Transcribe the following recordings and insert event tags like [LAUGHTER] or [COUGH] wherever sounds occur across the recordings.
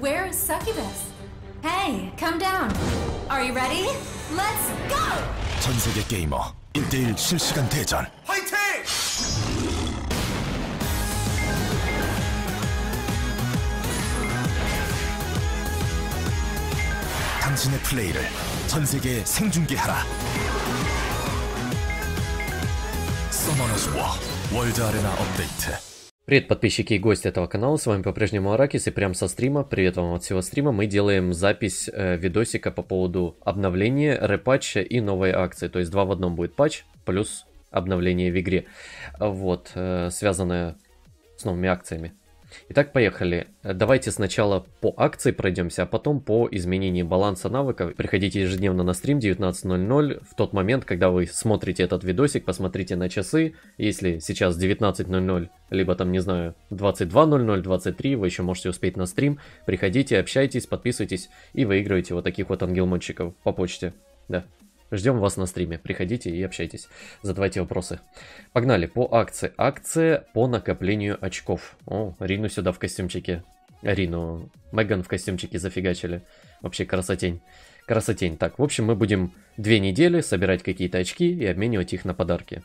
Where is Succubus? Hey, come down. Are you ready? Let's go! 전 세계 게이머 1대1 실시간 대전. 화이팅! 당신의 플레이를 전 세계에 생중계하라. 서머너즈 워 월드 아레나 업데이트. Привет, подписчики и гости этого канала, с вами по-прежнему Аракис и прям со стрима, привет вам от всего стрима, мы делаем запись э, видосика по поводу обновления, репатча и новой акции, то есть два в одном будет патч плюс обновление в игре, вот, э, связанное с новыми акциями. Итак, поехали. Давайте сначала по акции пройдемся, а потом по изменению баланса навыков. Приходите ежедневно на стрим 19.00. В тот момент, когда вы смотрите этот видосик, посмотрите на часы. Если сейчас 19.00, либо там, не знаю, 22.00, 23, вы еще можете успеть на стрим. Приходите, общайтесь, подписывайтесь и выигрывайте вот таких вот ангелмончиков по почте. Да. Ждем вас на стриме. Приходите и общайтесь. Задавайте вопросы. Погнали. По акции. Акция по накоплению очков. О, Рину сюда в костюмчике. Рину. Меган в костюмчике зафигачили. Вообще красотень. Красотень. Так, в общем, мы будем две недели собирать какие-то очки и обменивать их на подарки.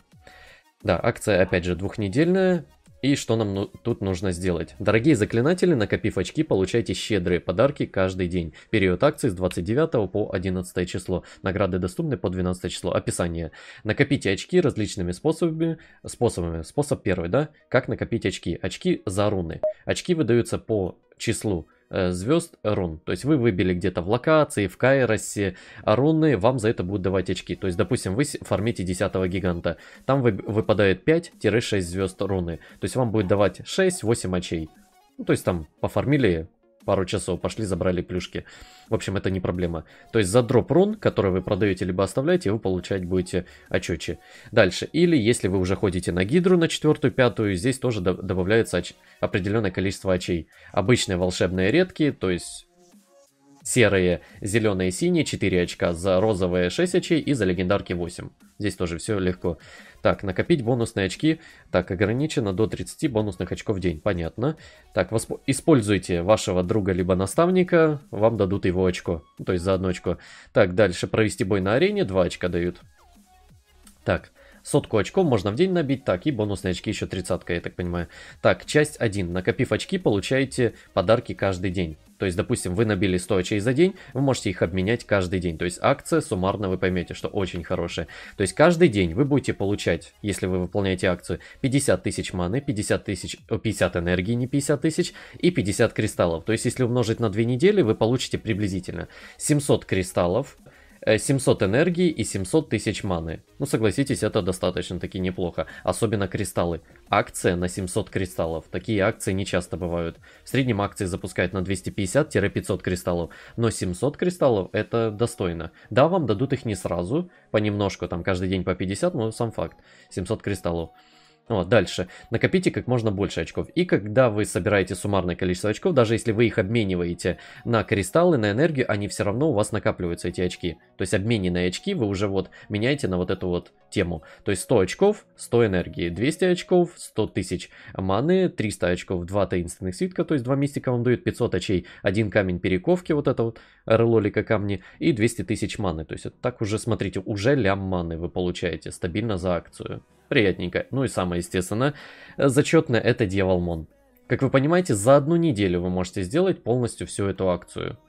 Да, акция, опять же, двухнедельная. И что нам ну, тут нужно сделать? Дорогие заклинатели, накопив очки, получайте щедрые подарки каждый день. Период акции с 29 по 11 число. Награды доступны по 12 число. Описание. Накопите очки различными способами. способами. Способ первый, да? Как накопить очки? Очки за руны. Очки выдаются по числу Э, звезд рун. То есть вы выбили где-то в локации, в Кайросе а руны, вам за это будут давать очки. То есть, допустим, вы фармите 10 гиганта, там вы, выпадает 5-6 звезд руны. То есть вам будет давать 6-8 очей. Ну, то есть там пофармили пару часов, пошли забрали плюшки. В общем, это не проблема. То есть за дроп рун, который вы продаете либо оставляете, вы получать будете очечи. Дальше. Или если вы уже ходите на гидру на четвертую, пятую, здесь тоже добавляется оч... определенное количество очей. Обычные волшебные редкие, то есть серые, зеленые, синие 4 очка, за розовые 6 очей и за легендарки 8. Здесь тоже все легко. Так, накопить бонусные очки. Так, ограничено до 30 бонусных очков в день. Понятно. Так, восп... используйте вашего друга либо наставника, вам дадут его очко. то есть за одно очко. Так, дальше провести бой на арене, два очка дают. Так, Сотку очков можно в день набить, так, и бонусные очки еще тридцатка, я так понимаю. Так, часть 1. Накопив очки, получаете подарки каждый день. То есть, допустим, вы набили 100 очей за день, вы можете их обменять каждый день. То есть акция, суммарно вы поймете, что очень хорошая. То есть каждый день вы будете получать, если вы выполняете акцию, 50 тысяч маны, 50 тысяч, 50 э, энергии, не 50 тысяч, и 50 кристаллов. То есть если умножить на 2 недели, вы получите приблизительно 700 кристаллов, 700 э, энергии и 700 тысяч маны. Ну, согласитесь, это достаточно-таки неплохо. Особенно кристаллы. Акция на 700 кристаллов. Такие акции не часто бывают. В среднем акции запускают на 250-500 кристаллов. Но 700 кристаллов это достойно. Да, вам дадут их не сразу. Понемножку, там каждый день по 50, но сам факт. 700 кристаллов. Вот, дальше. Накопите как можно больше очков. И когда вы собираете суммарное количество очков, даже если вы их обмениваете на кристаллы, на энергию, они все равно у вас накапливаются, эти очки. То есть обмененные очки вы уже вот меняете на вот эту вот тему. То есть 100 очков, 100 энергии, 200 очков, 100 тысяч маны, 300 очков, 2 таинственных свитка, то есть 2 мистика вам дают, 500 очей, 1 камень перековки, вот это вот э, релолика камни, и 200 тысяч маны. То есть это так уже, смотрите, уже лям маны вы получаете стабильно за акцию приятненько. Ну и самое естественно, э, зачетное это Дьяволмон. Как вы понимаете, за одну неделю вы можете сделать полностью всю эту акцию.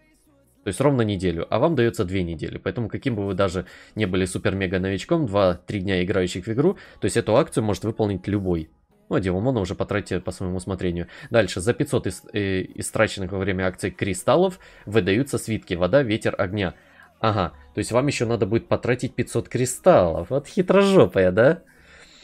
То есть ровно неделю, а вам дается две недели. Поэтому каким бы вы даже не были супер-мега-новичком, 2-3 дня играющих в игру, то есть эту акцию может выполнить любой. Ну, а Дивомона уже потратите по своему усмотрению. Дальше, за 500 ис- э- истраченных во время акции кристаллов выдаются свитки «Вода, ветер, огня». Ага, то есть вам еще надо будет потратить 500 кристаллов. Вот хитрожопая, да?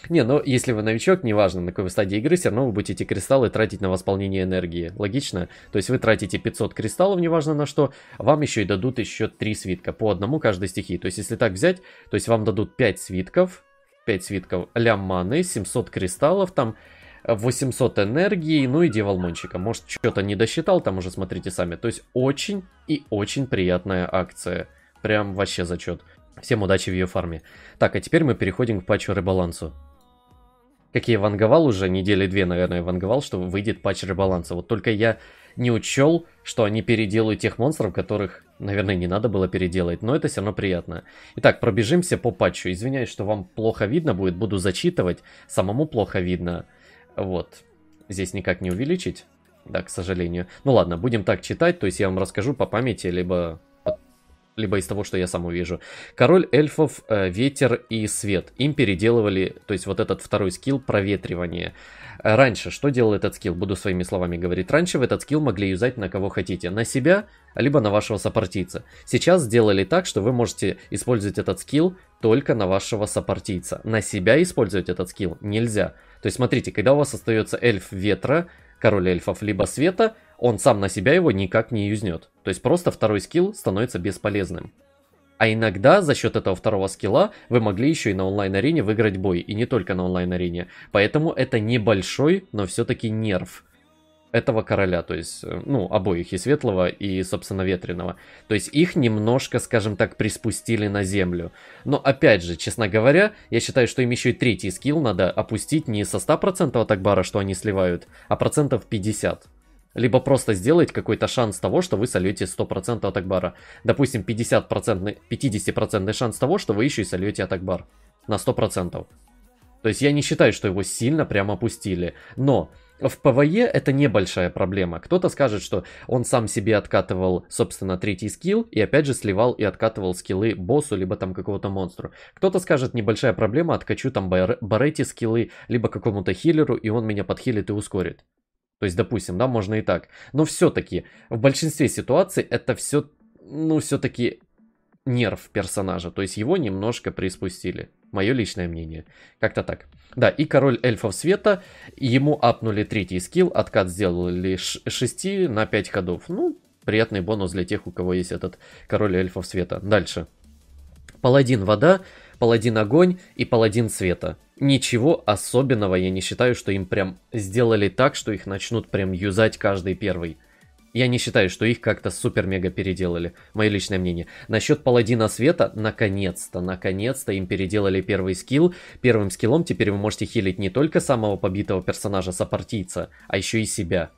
Не, ну если вы новичок, неважно на какой вы стадии игры, все равно вы будете эти кристаллы тратить на восполнение энергии. Логично? То есть вы тратите 500 кристаллов, неважно на что, вам еще и дадут еще 3 свитка, по одному каждой стихии. То есть если так взять, то есть вам дадут 5 свитков, 5 свитков лям маны, 700 кристаллов, там 800 э, энергии, ну и девалмончика. Может, что-то не досчитал, там уже смотрите сами. То есть очень и очень приятная акция. Прям вообще зачет. Всем удачи в ее фарме. Так, а теперь мы переходим к патчу ребалансу как я ванговал уже, недели две, наверное, ванговал, что выйдет патч ребаланса. Вот только я не учел, что они переделают тех монстров, которых, наверное, не надо было переделать, но это все равно приятно. Итак, пробежимся по патчу. Извиняюсь, что вам плохо видно будет, буду зачитывать, самому плохо видно. Вот, здесь никак не увеличить, да, к сожалению. Ну ладно, будем так читать, то есть я вам расскажу по памяти, либо либо из того, что я сам увижу. Король эльфов, э, ветер и свет. Им переделывали, то есть вот этот второй скилл проветривание. Э, раньше, что делал этот скилл? Буду своими словами говорить. Раньше в этот скилл могли юзать на кого хотите. На себя, либо на вашего сопартийца. Сейчас сделали так, что вы можете использовать этот скилл только на вашего сопартийца. На себя использовать этот скилл нельзя. То есть смотрите, когда у вас остается эльф ветра, король эльфов, либо света, он сам на себя его никак не юзнет. То есть просто второй скилл становится бесполезным. А иногда за счет этого второго скилла вы могли еще и на онлайн-арене выиграть бой, и не только на онлайн-арене. Поэтому это небольшой, но все-таки нерв этого короля, то есть, э, ну, обоих, и светлого, и, собственно, ветреного. То есть их немножко, скажем так, приспустили на землю. Но, опять же, честно говоря, я считаю, что им еще и третий скилл надо опустить не со 100% от Акбара, что они сливают, а процентов 50. Либо просто сделать какой-то шанс того, что вы сольете 100% от Акбара. Допустим, 50%, 50% шанс того, что вы еще и сольете от Акбар. На 100%. То есть я не считаю, что его сильно прям опустили. Но в ПВЕ это небольшая проблема. Кто-то скажет, что он сам себе откатывал, собственно, третий скилл, и опять же сливал и откатывал скиллы боссу, либо там какого-то монстру. Кто-то скажет, небольшая проблема, откачу там барети барете скиллы, либо какому-то хилеру и он меня подхилит и ускорит. То есть, допустим, да, можно и так. Но все-таки в большинстве ситуаций это все, ну, все-таки нерв персонажа. То есть его немножко приспустили. Мое личное мнение. Как-то так. Да, и король эльфов света. Ему апнули третий скилл. Откат сделали с 6 на 5 ходов. Ну, приятный бонус для тех, у кого есть этот король эльфов света. Дальше. Паладин вода паладин огонь и паладин света. Ничего особенного я не считаю, что им прям сделали так, что их начнут прям юзать каждый первый. Я не считаю, что их как-то супер-мега переделали. Мое личное мнение. Насчет Паладина Света, наконец-то, наконец-то им переделали первый скилл. Первым скиллом теперь вы можете хилить не только самого побитого персонажа сопартийца, а еще и себя.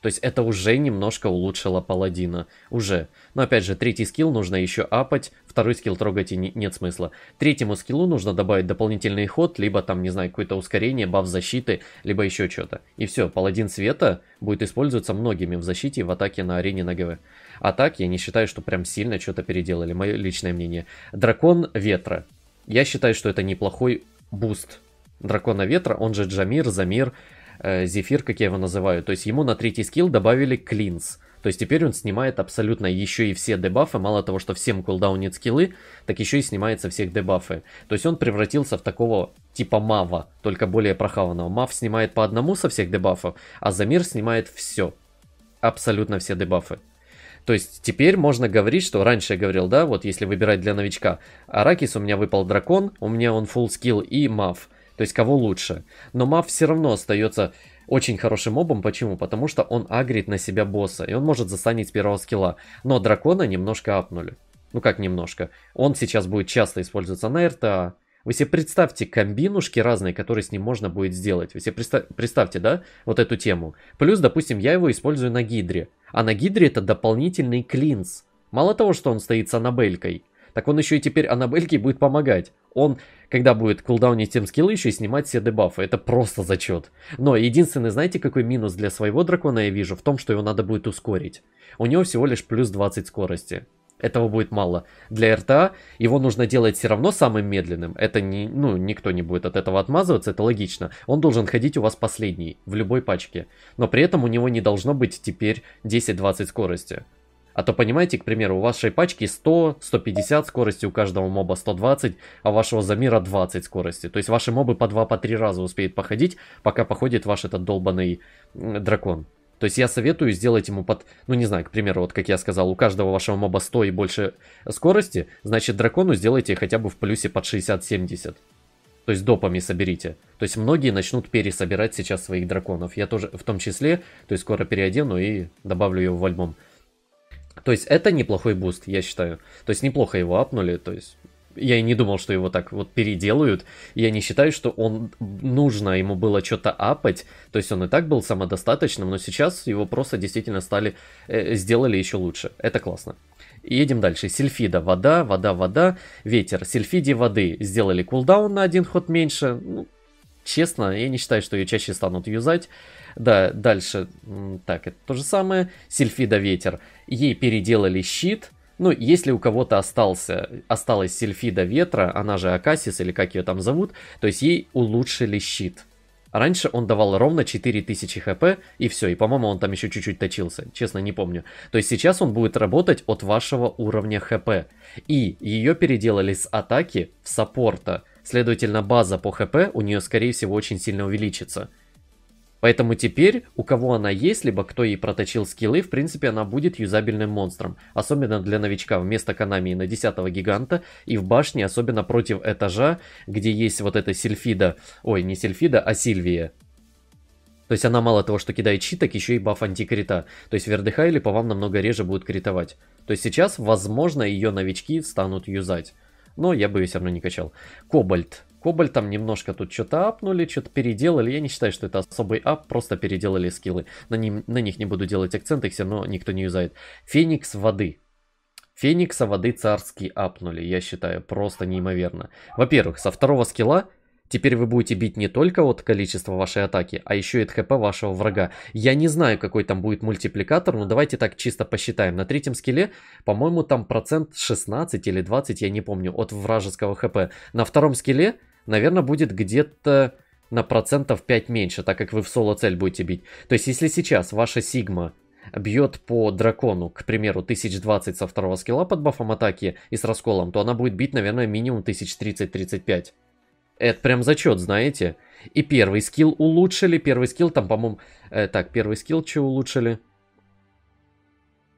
То есть это уже немножко улучшило паладина. Уже. Но опять же, третий скилл нужно еще апать, второй скилл трогать и не, нет смысла. Третьему скиллу нужно добавить дополнительный ход, либо там, не знаю, какое-то ускорение, баф защиты, либо еще что-то. И все, паладин света будет использоваться многими в защите и в атаке на арене на ГВ. А так, я не считаю, что прям сильно что-то переделали, мое личное мнение. Дракон ветра. Я считаю, что это неплохой буст Дракона Ветра, он же Джамир, Замир, Э, зефир, как я его называю. То есть ему на третий скилл добавили клинс. То есть теперь он снимает абсолютно еще и все дебафы. Мало того, что всем кулдаунит скиллы, так еще и снимает со всех дебафы. То есть он превратился в такого типа мава, только более прохаванного. Мав снимает по одному со всех дебафов, а Замир снимает все. Абсолютно все дебафы. То есть теперь можно говорить, что раньше я говорил, да, вот если выбирать для новичка, Аракис у меня выпал дракон, у меня он full скилл и мав. То есть кого лучше. Но Мав все равно остается очень хорошим мобом. Почему? Потому что он агрит на себя босса. И он может засанить первого скилла. Но дракона немножко апнули. Ну как немножко. Он сейчас будет часто использоваться на РТА. Вы себе представьте комбинушки разные, которые с ним можно будет сделать. Вы себе представ- представьте, да, вот эту тему. Плюс, допустим, я его использую на гидре. А на гидре это дополнительный клинс. Мало того, что он стоит с анабелькой, так он еще и теперь анабельке будет помогать он, когда будет кулдаунить тем скиллы, еще и снимать все дебафы. Это просто зачет. Но единственный, знаете, какой минус для своего дракона я вижу? В том, что его надо будет ускорить. У него всего лишь плюс 20 скорости. Этого будет мало. Для РТА его нужно делать все равно самым медленным. Это не, ну, никто не будет от этого отмазываться, это логично. Он должен ходить у вас последний, в любой пачке. Но при этом у него не должно быть теперь 10-20 скорости. А то, понимаете, к примеру, у вашей пачки 100, 150 скорости, у каждого моба 120, а у вашего Замира 20 скорости. То есть ваши мобы по 2-3 по три раза успеют походить, пока походит ваш этот долбанный дракон. То есть я советую сделать ему под... Ну, не знаю, к примеру, вот как я сказал, у каждого вашего моба 100 и больше скорости, значит, дракону сделайте хотя бы в плюсе под 60-70. То есть допами соберите. То есть многие начнут пересобирать сейчас своих драконов. Я тоже в том числе, то есть скоро переодену и добавлю его в альбом. То есть это неплохой буст, я считаю. То есть неплохо его апнули, то есть я и не думал, что его так вот переделают. Я не считаю, что он нужно ему было что-то апать. То есть он и так был самодостаточным, но сейчас его просто действительно стали э, сделали еще лучше. Это классно. Едем дальше. Сельфида, вода, вода, вода, ветер. Сельфиде воды сделали кулдаун на один ход меньше. Ну, честно, я не считаю, что ее чаще станут юзать. Да, дальше. Так, это то же самое. Сильфида ветер. Ей переделали щит. Ну, если у кого-то остался, осталась Сильфида ветра, она же Акасис или как ее там зовут, то есть ей улучшили щит. Раньше он давал ровно 4000 хп, и все, и по-моему он там еще чуть-чуть точился, честно не помню. То есть сейчас он будет работать от вашего уровня хп. И ее переделали с атаки в саппорта, следовательно база по хп у нее скорее всего очень сильно увеличится. Поэтому теперь, у кого она есть, либо кто ей проточил скиллы, в принципе она будет юзабельным монстром. Особенно для новичка вместо Канами на 10 гиганта и в башне, особенно против этажа, где есть вот эта Сильфида. Ой, не Сильфида, а Сильвия. То есть она мало того, что кидает щит, так еще и баф антикрита. То есть вердыха или по вам намного реже будут критовать. То есть сейчас, возможно, ее новички станут юзать но я бы ее все равно не качал. Кобальт. Кобальт там немножко тут что-то апнули, что-то переделали. Я не считаю, что это особый ап, просто переделали скиллы. На, ним, на них не буду делать акцент, их все равно никто не юзает. Феникс воды. Феникса воды царский апнули, я считаю, просто неимоверно. Во-первых, со второго скилла Теперь вы будете бить не только от количества вашей атаки, а еще и от хп вашего врага. Я не знаю, какой там будет мультипликатор, но давайте так чисто посчитаем. На третьем скилле, по-моему, там процент 16 или 20, я не помню, от вражеского хп. На втором скилле, наверное, будет где-то на процентов 5 меньше, так как вы в соло цель будете бить. То есть, если сейчас ваша сигма бьет по дракону, к примеру, 1020 со второго скилла под бафом атаки и с расколом, то она будет бить, наверное, минимум 1030-35. Это прям зачет, знаете. И первый скилл улучшили. Первый скилл там, по-моему... Э, так, первый скилл что улучшили?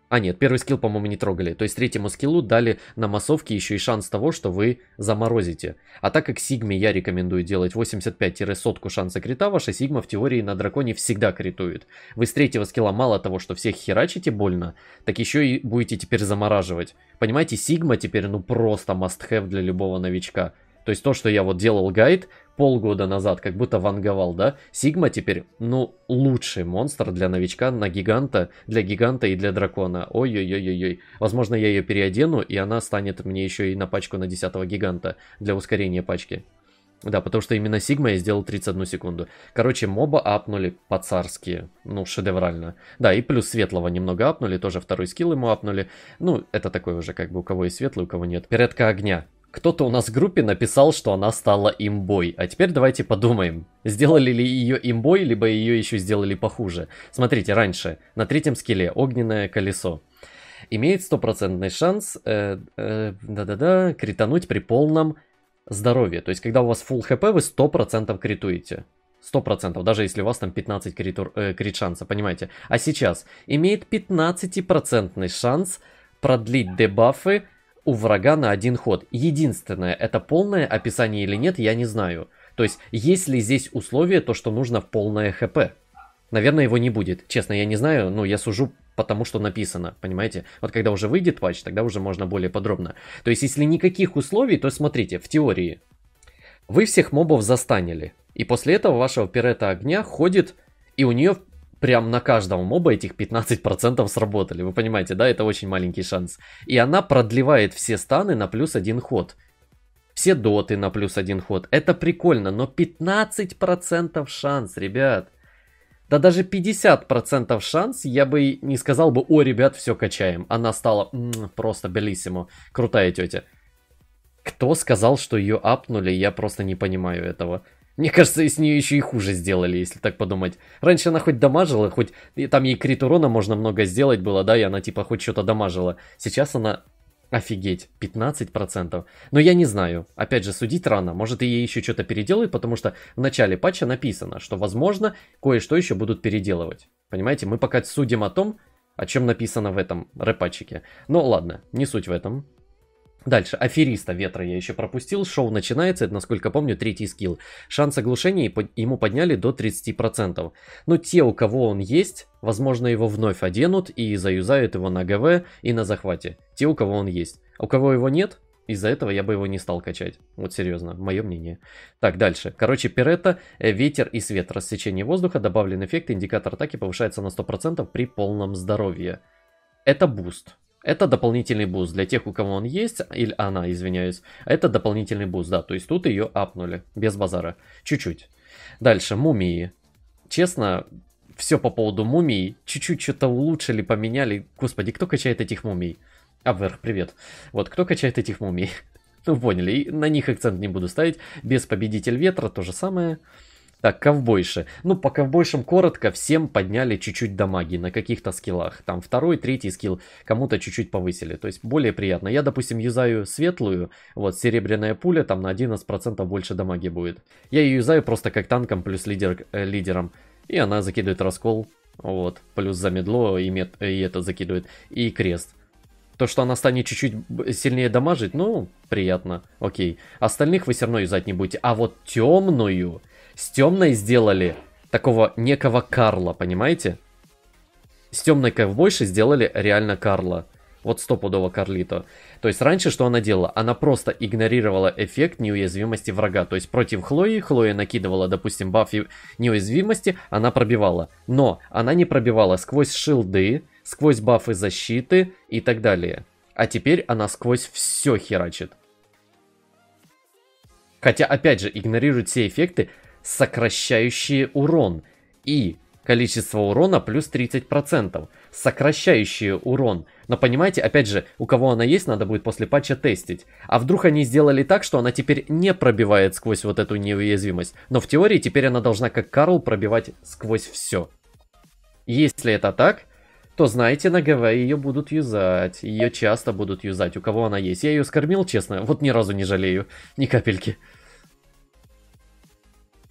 А нет, первый скилл, по-моему, не трогали. То есть третьему скиллу дали на массовке еще и шанс того, что вы заморозите. А так как Сигме я рекомендую делать 85 сотку шанса крита, ваша Сигма в теории на драконе всегда критует. Вы с третьего скилла мало того, что всех херачите больно, так еще и будете теперь замораживать. Понимаете, Сигма теперь ну просто must have для любого новичка. То есть то, что я вот делал гайд полгода назад, как будто ванговал, да? Сигма теперь, ну, лучший монстр для новичка на гиганта, для гиганта и для дракона. Ой-ой-ой-ой-ой. Возможно, я ее переодену, и она станет мне еще и на пачку на 10 гиганта для ускорения пачки. Да, потому что именно Сигма я сделал 31 секунду. Короче, моба апнули по-царски, ну, шедеврально. Да, и плюс светлого немного апнули, тоже второй скилл ему апнули. Ну, это такой уже, как бы, у кого есть светлый, у кого нет. Передка огня. Кто-то у нас в группе написал, что она стала имбой. А теперь давайте подумаем, сделали ли ее имбой, либо ее еще сделали похуже. Смотрите, раньше на третьем скеле огненное колесо. Имеет стопроцентный шанс э, э, да-да-да, критануть при полном здоровье. То есть, когда у вас full хп, вы 100% критуете. 100%, даже если у вас там 15 критур, э, крит шанса, понимаете. А сейчас имеет 15% шанс продлить дебафы у врага на один ход. Единственное, это полное описание или нет, я не знаю. То есть, есть ли здесь условие то, что нужно полное хп? Наверное, его не будет. Честно, я не знаю, но я сужу потому, что написано, понимаете? Вот когда уже выйдет патч, тогда уже можно более подробно. То есть, если никаких условий, то смотрите, в теории. Вы всех мобов застанили, и после этого вашего пирета огня ходит, и у нее прям на каждом моба этих 15% сработали. Вы понимаете, да, это очень маленький шанс. И она продлевает все станы на плюс один ход. Все доты на плюс один ход. Это прикольно, но 15% шанс, ребят. Да даже 50% шанс, я бы не сказал бы, о, ребят, все качаем. Она стала м-м, просто белиссимо. Крутая тетя. Кто сказал, что ее апнули, я просто не понимаю этого. Мне кажется, с нее еще и хуже сделали, если так подумать. Раньше она хоть дамажила, хоть и там ей крит урона можно много сделать было, да, и она типа хоть что-то дамажила. Сейчас она... Офигеть, 15%. Но я не знаю. Опять же, судить рано. Может, и ей еще что-то переделают, потому что в начале патча написано, что, возможно, кое-что еще будут переделывать. Понимаете, мы пока судим о том, о чем написано в этом рэпачике. Но ладно, не суть в этом. Дальше. Афериста ветра я еще пропустил. Шоу начинается. Это, насколько помню, третий скилл. Шанс оглушения ему подняли до 30%. Но те, у кого он есть, возможно, его вновь оденут и заюзают его на ГВ и на захвате. Те, у кого он есть. А у кого его нет, из-за этого я бы его не стал качать. Вот серьезно, мое мнение. Так, дальше. Короче, пирета э, ветер и свет. Рассечение воздуха, добавлен эффект, индикатор атаки повышается на 100% при полном здоровье. Это буст. Это дополнительный буст для тех, у кого он есть, или она, извиняюсь. Это дополнительный буст, да, то есть тут ее апнули, без базара, чуть-чуть. Дальше, мумии. Честно, все по поводу мумий, чуть-чуть что-то улучшили, поменяли. Господи, кто качает этих мумий? Абверх, привет. Вот, кто качает этих мумий? [LAUGHS] Ну, поняли, на них акцент не буду ставить. Без победитель ветра то же самое. Так, ковбойши. Ну, по ковбойшам коротко, всем подняли чуть-чуть дамаги на каких-то скиллах. Там второй, третий скилл кому-то чуть-чуть повысили. То есть более приятно. Я, допустим, юзаю светлую, вот, серебряная пуля, там на 11% больше дамаги будет. Я ее юзаю просто как танком плюс лидер, э, лидером. И она закидывает раскол, вот, плюс замедло и, мет, и это закидывает, и крест. То, что она станет чуть-чуть сильнее дамажить, ну, приятно, окей. Остальных вы все равно юзать не будете. А вот темную с темной сделали такого некого Карла, понимаете? С темной ковбойши сделали реально Карла. Вот стопудово Карлито. То есть раньше что она делала? Она просто игнорировала эффект неуязвимости врага. То есть против Хлои, Хлоя накидывала, допустим, баф неуязвимости, она пробивала. Но она не пробивала сквозь шилды, сквозь бафы защиты и так далее. А теперь она сквозь все херачит. Хотя, опять же, игнорирует все эффекты, сокращающие урон и количество урона плюс 30%, сокращающие урон. Но понимаете, опять же, у кого она есть, надо будет после патча тестить. А вдруг они сделали так, что она теперь не пробивает сквозь вот эту неуязвимость. Но в теории теперь она должна, как Карл, пробивать сквозь все. Если это так, то знаете, на ГВ ее будут юзать. Ее часто будут юзать, у кого она есть. Я ее скормил, честно, вот ни разу не жалею. Ни капельки.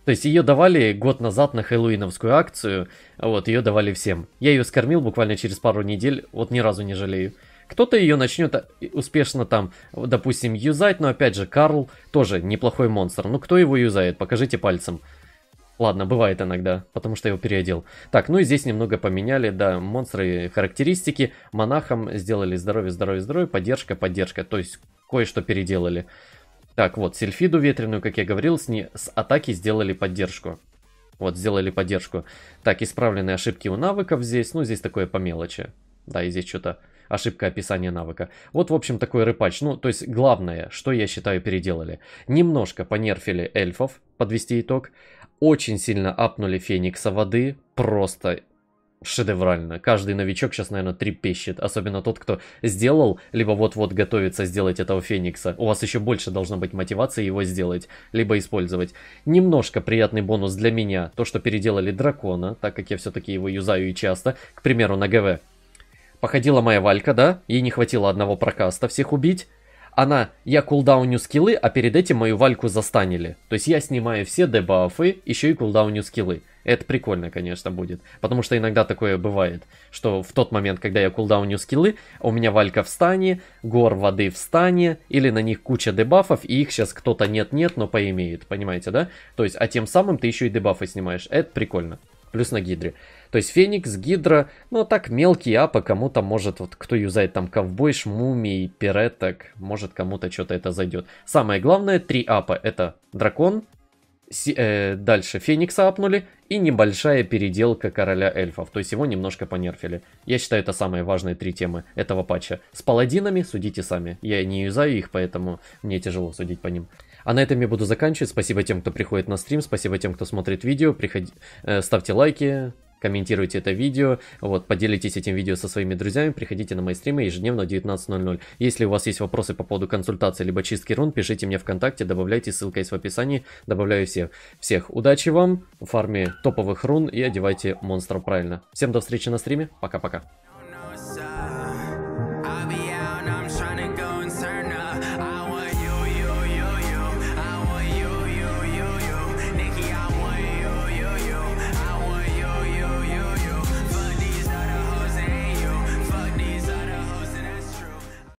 То есть ее давали год назад на хэллоуиновскую акцию, вот, ее давали всем. Я ее скормил буквально через пару недель, вот ни разу не жалею. Кто-то ее начнет э, успешно там, допустим, юзать, но опять же, Карл тоже неплохой монстр. Ну кто его юзает, покажите пальцем. Ладно, бывает иногда, потому что я его переодел. Так, ну и здесь немного поменяли, да, монстры характеристики. Монахам сделали здоровье, здоровье, здоровье, поддержка, поддержка. То есть кое-что переделали. Так, вот, Сельфиду ветреную, как я говорил, с, не... с атаки сделали поддержку. Вот, сделали поддержку. Так, исправленные ошибки у навыков здесь. Ну, здесь такое по мелочи. Да, и здесь что-то ошибка описания навыка. Вот, в общем, такой рыпач. Ну, то есть, главное, что я считаю, переделали. Немножко понерфили эльфов, подвести итог. Очень сильно апнули феникса воды. Просто шедеврально. Каждый новичок сейчас, наверное, трепещет. Особенно тот, кто сделал, либо вот-вот готовится сделать этого Феникса. У вас еще больше должна быть мотивация его сделать, либо использовать. Немножко приятный бонус для меня. То, что переделали Дракона, так как я все-таки его юзаю и часто. К примеру, на ГВ. Походила моя Валька, да? Ей не хватило одного прокаста всех убить. Она, я кулдауню скиллы, а перед этим мою Вальку застанили. То есть я снимаю все дебафы, еще и кулдауню скиллы. Это прикольно, конечно, будет. Потому что иногда такое бывает, что в тот момент, когда я кулдауню скиллы, у меня валька в стане, гор воды в стане, или на них куча дебафов, и их сейчас кто-то нет-нет, но поимеет, понимаете, да? То есть, а тем самым ты еще и дебафы снимаешь. Это прикольно. Плюс на гидре. То есть Феникс, Гидра, ну а так мелкие апа кому-то может, вот кто юзает там ковбой, шмумий, пиреток, может кому-то что-то это зайдет. Самое главное, три апа это дракон, э, дальше Феникса апнули и небольшая переделка Короля Эльфов, то есть его немножко понерфили. Я считаю, это самые важные три темы этого патча. С паладинами судите сами, я не юзаю их, поэтому мне тяжело судить по ним. А на этом я буду заканчивать, спасибо тем, кто приходит на стрим, спасибо тем, кто смотрит видео, Приходи, э, ставьте лайки, комментируйте это видео, вот, поделитесь этим видео со своими друзьями, приходите на мои стримы ежедневно в 19.00. Если у вас есть вопросы по поводу консультации либо чистки рун, пишите мне ВКонтакте, добавляйте, ссылка есть в описании, добавляю всех. Всех удачи вам в фарме топовых рун и одевайте монстров правильно. Всем до встречи на стриме, пока-пока.